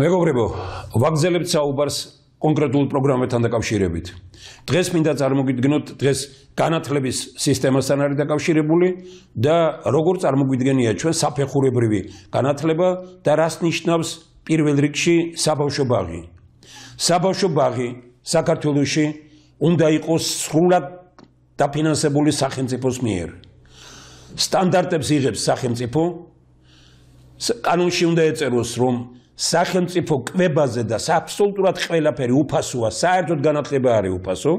მეგობრებო, ვაგზელებთ საუბარს კონკრეტულ პროგრამებთან დაკავშირებით. დღეს მინდა წარმოგიდგინოთ დღეს განათლების სისტემასთან არის დაკავშირებული და როგორ წარმოგვიდგენია ჩვენ საფეხურებრივი განათლება და რას ნიშნავს პირველ რიგში საბავშვო ბაღი. საბავშვო ბაღი საქართველოში უნდა იყოს სრულად დაფინანსებული სახელმწიფოს მიერ. სტანდარტებს იღებს სახელმწიფო. კანონში უნდა ეწეროს რომ სახელმწიფო კვებაზე და აბსოლუტურად ყველაფერი უფასოა, საერთოდ განათლება არის უფასო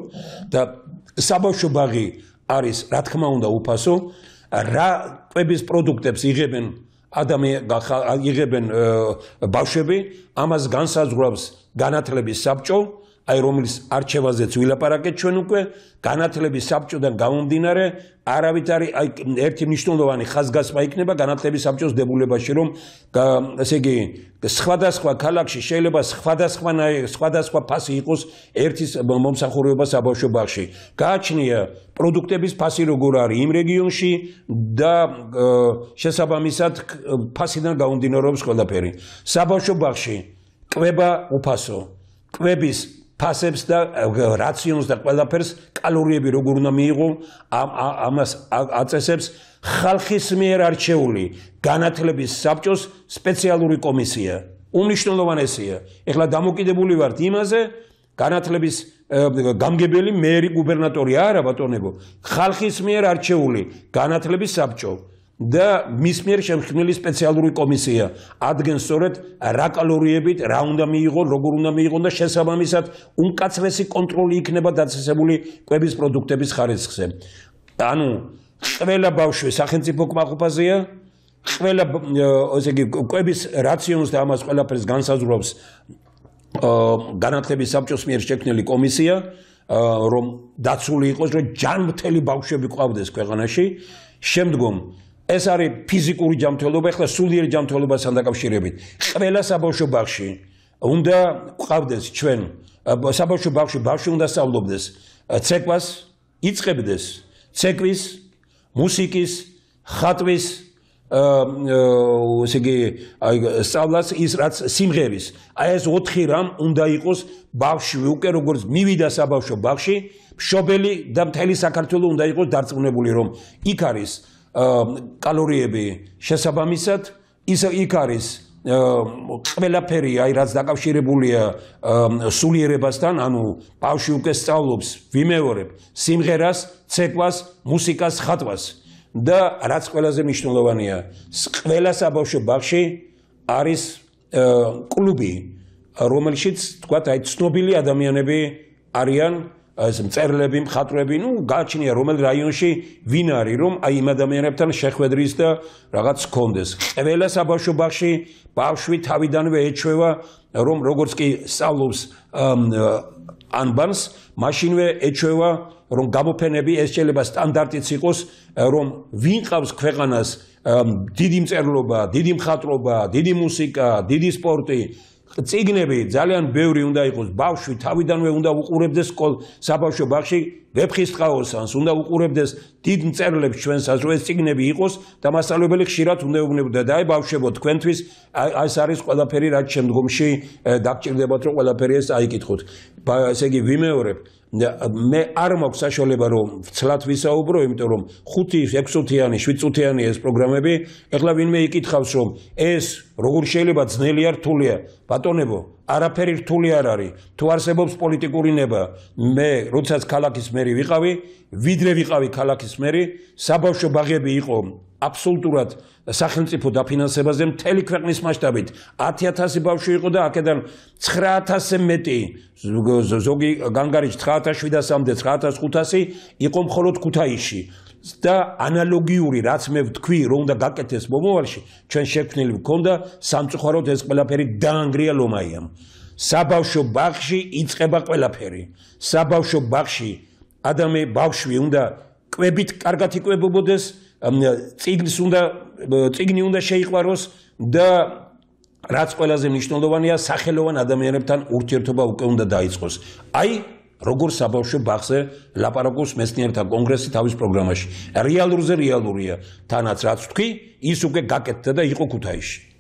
და საბავშვო ბაღი არის რა თქმა უნდა უფასო. რა კვების პროდუქტებს იღებენ ადამიანები, იღებენ ბავშვები, ამას განსაზღვრავს განათლების საბჭო. აი რომელიც არჩევაზეც ვილაპარაკეთ ჩვენ უკვე განათლების საბჭოდან გამომდინარე არავით არის აი ერთი მნიშვნელოვანი ხაზგასმა იქნება განათლების საბჭოს დებულებაში რომ ესე იგი სხვადასხვა ქალაქში შეიძლება სხვადასხვა სხვადასხვა ფასი იყოს ერთის მომსახურება საბავშვო ბაღში გააჩნია პროდუქტების ფასი როგორ არის იმ რეგიონში და შესაბამისად ფასიდან გამომდინარეობს ყველაფერი საბავშვო ბაღში კვება უფასო კვების ფასებს და რაციონს და ყველაფერს კალორიები როგორ უნდა მიიღო ამ ამას აწესებს ხალხის მიერ არჩეული განათლების საბჭოს სპეციალური კომისია. უნიშნელოვანესია. ეხლა დამოკიდებული ვართ იმაზე, განათლების გამგებელი მერი გუბერნატორი არა ბატონებო, ხალხის მიერ არჩეული განათლების საბჭო. და მის მიერ შემხმელი სპეციალური კომისია ადგენს სწორედ რა კალორიებით რა უნდა მიიღო, როგორ უნდა მიიღო და შესაბამისად უმკაცრესი კონტროლი იქნება დაცესებული კვების პროდუქტების ხარისხზე. ანუ ყველა ბავშვი სახელმწიფო კმაყოფაზეა ყველა ესე იგი კვების რაციონს და ამას ყველაფერს განსაზღვრავს განათლების საბჭოს მიერ შექმნილი კომისია რომ დაცული იყოს რომ ჯანმრთელი ბავშვები ყავდეს ქვეყანაში შემდგომ ეს არის ფიზიკური ჯანმრთელობა, ახლა სულიერი ჯანმრთელობასთან დაკავშირებით. ყველა საბავშვო ბაღში უნდა ყავდეს ჩვენ საბავშვო ბაღში ბავშვი უნდა სწავლობდეს ცეკვას, იწყებდეს ცეკვის, მუსიკის, ხატვის აა ესე იგი აი სწავლას ის რაც სიმღერის. აი ეს 4 რამ უნდა იყოს ბავშვი უკვე როგორც მივიდა საბავშვო ბაღში, მშობელი და მთელი საქართველო უნდა იყოს დარწმუნებული რომ იქ არის კალორიები შესაბამისად ის იქ არის ყველაფერი აი რაც დაკავშირებულია სულიერებასთან ანუ ბავშვი უკვე სწავლობს ვიმეორებ სიმღერას ცეკვას მუსიკას ხატვას და რაც ყველაზე მნიშვნელოვანია ყველა საბავშვო ბაღში არის კლუბი რომელშიც თქვა აი ცნობილი ადამიანები არიან ეს მწერლები, მხატვრები, ნუ გაჩნია რომელ რაიონში ვინ არის, რომ აი იმ ადამიანებთან შეხვედრის და რაღაც კონდეს. ყველა საბავშვო ბაღში ბავშვი თავიდანვე ეჩვევა, რომ როგორც კი სწავლობს ანბანს, მაშინვე ეჩვევა, რომ გამოფენები ეს შეიძლება სტანდარტიც იყოს, რომ ვინ ყავს ქვეყანას დიდი მწერლობა, დიდი მხატვრობა, დიდი მუსიკა, დიდი სპორტი, წიგნები ძალიან ბევრი უნდა იყოს ბავშვი თავიდანვე უნდა უყურებდეს სკოლ საბავშვო ბაღში ვეფხისტყაოსანს უნდა უყურებდეს დიდ მწერლებს ჩვენსაც რომ ეს ციგნები იყოს და მასალებელი ხშირად უნდა უბნებოდა და აი ბავშვებო თქვენთვის ეს არის ყველაფერი რაც შემდგომში დაგჭირდებათ რომ ყველაფერი ეს აიკითხოთ ესე იგი ვიმეორებ მე არ მაქვს საშუალება რომ ცლად ვისაუბრო იმიტომ რომ 5-6-თიანი 7-თიანი ეს პროგრამები ეხლა ვინმე იკითხავს რომ ეს როგორ შეიძლება ძნელია რთულია ბატონებო არაფერი რთული არ არის თუ არსებობს პოლიტიკური ნება მე როდესაც ქალაქის მე მერი ვიყავი, ვიდრე ვიყავი ქალაქის მერი, საბავშვო ბაღები იყო აბსოლუტურად სახელმწიფო დაფინანსებაზე მთელი ქვეყნის მასშტაბით 10000 ბავშვი იყო და აქედან 9000-ზე მეტი ზოგი განგარიში 9700-მდე 9500 იყო მხოლოდ ქუთაისში და ანალოგიური რაც მე ვთქვი რომ უნდა გაკეთდეს მომავალში ჩვენ შექმნილი მქონდა სამწუხაროდ ეს ყველაფერი დაანგრია ლომაიამ საბავშვო ბაღში იწება ყველაფერი საბავშვო ბაღში ადამი ბავშვი უნდა კვებით კარგად იკვებებოდეს, წიგნს უნდა წიგნი უნდა შეიყვაროს და რაც ყველაზე მნიშვნელოვანია, სახელოვან ადამიანებთან ურთიერთობა უკვე უნდა დაიწყოს. აი როგორ საბავშვო ბახზე ლაპარაკობს მეცნიერთა კონგრესი თავის პროგრამაში. რეალურზე რეალურია თანაც რაც ვთქვი, ის უკვე გაკეთდა და იყო ქუთაისში.